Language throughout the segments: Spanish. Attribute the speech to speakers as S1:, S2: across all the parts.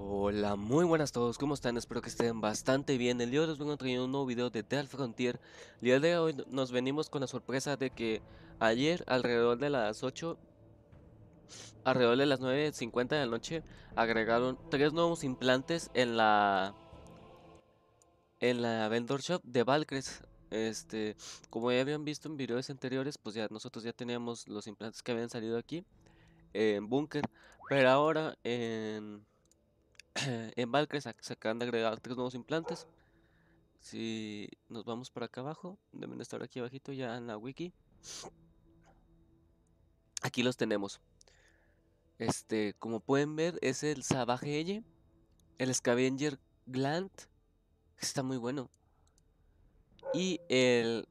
S1: Hola, muy buenas a todos, ¿cómo están? Espero que estén bastante bien. El día de hoy les vengo trayendo un nuevo video de Dead Frontier. El día de hoy nos venimos con la sorpresa de que ayer alrededor de las 8, alrededor de las 9.50 de la noche, agregaron tres nuevos implantes en la en la vendor shop de Valkyries. Este, como ya habían visto en videos anteriores, pues ya nosotros ya teníamos los implantes que habían salido aquí en Bunker, pero ahora en en Valkyrie se, acaban de agregar tres nuevos implantes. Si nos vamos para acá abajo, deben estar aquí abajito ya en la wiki. Aquí los tenemos. Este, como pueden ver, es el Savage el Scavenger Gland. está muy bueno. Y el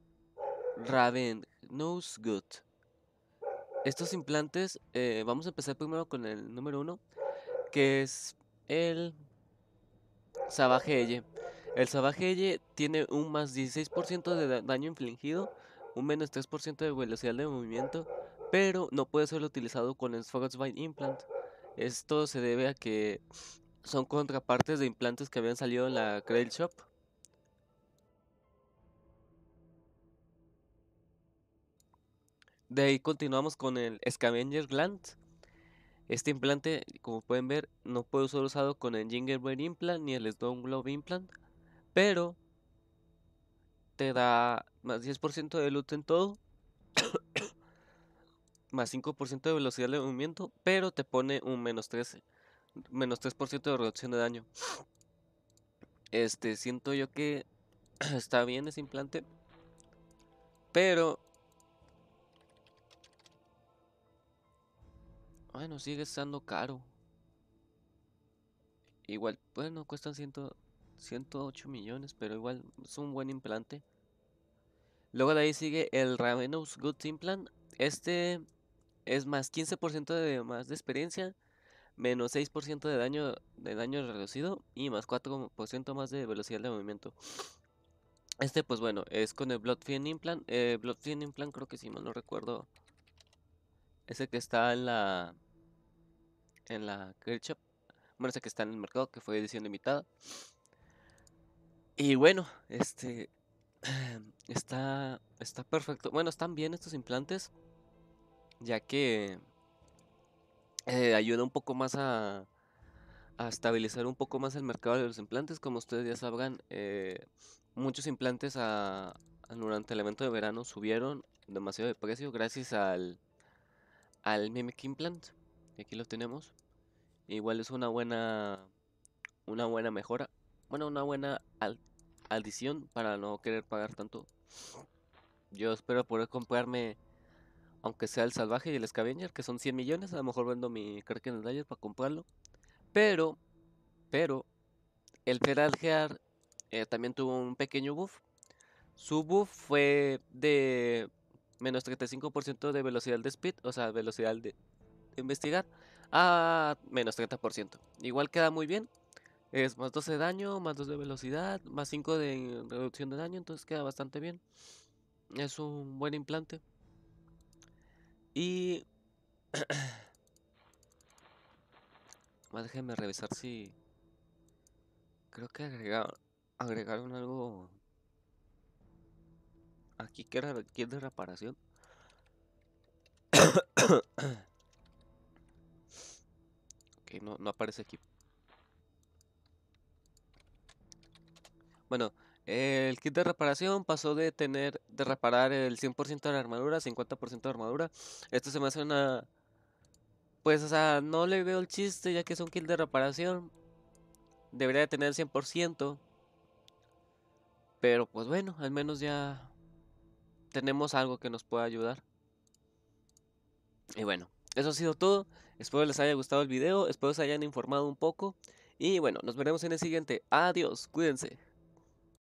S1: Raven Nose Good. Estos implantes, eh, vamos a empezar primero con el número uno, que es el Sabajeye El Sabajeye tiene un más 16% de daño infligido, un menos 3% de velocidad de movimiento, pero no puede ser utilizado con el Frostbite Implant. Esto se debe a que son contrapartes de implantes que habían salido en la Cradle Shop. De ahí continuamos con el Scavenger Gland. Este implante, como pueden ver, no puede ser usado con el Gingerbread Implant ni el Stone Globe Implant, pero te da más 10% de luto en todo, más 5% de velocidad de movimiento, pero te pone un menos 3, menos 3% de reducción de daño. Este, siento yo que está bien ese implante, pero Bueno, sigue estando caro. Igual, bueno, cuestan 108 millones, pero igual es un buen implante. Luego de ahí sigue el Ravenous Good Implant. Este es más 15% de más de experiencia, menos 6% de daño de daño reducido y más 4% más de velocidad de movimiento. Este pues bueno, es con el Bloodfin Implant. Eh, Bloodfiend Implant creo que si sí, mal no recuerdo. Ese que está en la en la Girl Bueno, esa que está en el mercado, que fue edición limitada Y bueno, este. Está. Está perfecto. Bueno, están bien estos implantes. Ya que. Eh, ayuda un poco más a, a, estabilizar un poco más el mercado de los implantes. Como ustedes ya sabrán, eh, muchos implantes durante el evento de verano subieron demasiado de precio gracias al, al Mimic Implant aquí lo tenemos. Igual es una buena una buena mejora. Bueno, una buena adición para no querer pagar tanto. Yo espero poder comprarme, aunque sea el salvaje y el scavenger, que son 100 millones. A lo mejor vendo mi Kraken Slayer para comprarlo. Pero, pero, el Feral Gear eh, también tuvo un pequeño buff. Su buff fue de menos 35% de velocidad de speed, o sea, velocidad de, investigar a ah, menos 30%. Igual queda muy bien. Es más 12 de daño, más 2 de velocidad, más 5 de reducción de daño, entonces queda bastante bien. Es un buen implante. Y... déjenme revisar si... Creo que agregaron, agregaron algo... Aquí que era de reparación. Que no, no aparece aquí. Bueno, el kit de reparación pasó de tener de reparar el 100% de la armadura, 50% de armadura. Esto se me hace una... Pues, o sea, no le veo el chiste ya que es un kit de reparación. Debería de tener el 100%. Pero pues bueno, al menos ya tenemos algo que nos pueda ayudar. Y bueno, eso ha sido todo. Espero les haya gustado el video, espero se hayan informado un poco. Y bueno, nos veremos en el siguiente. Adiós, cuídense.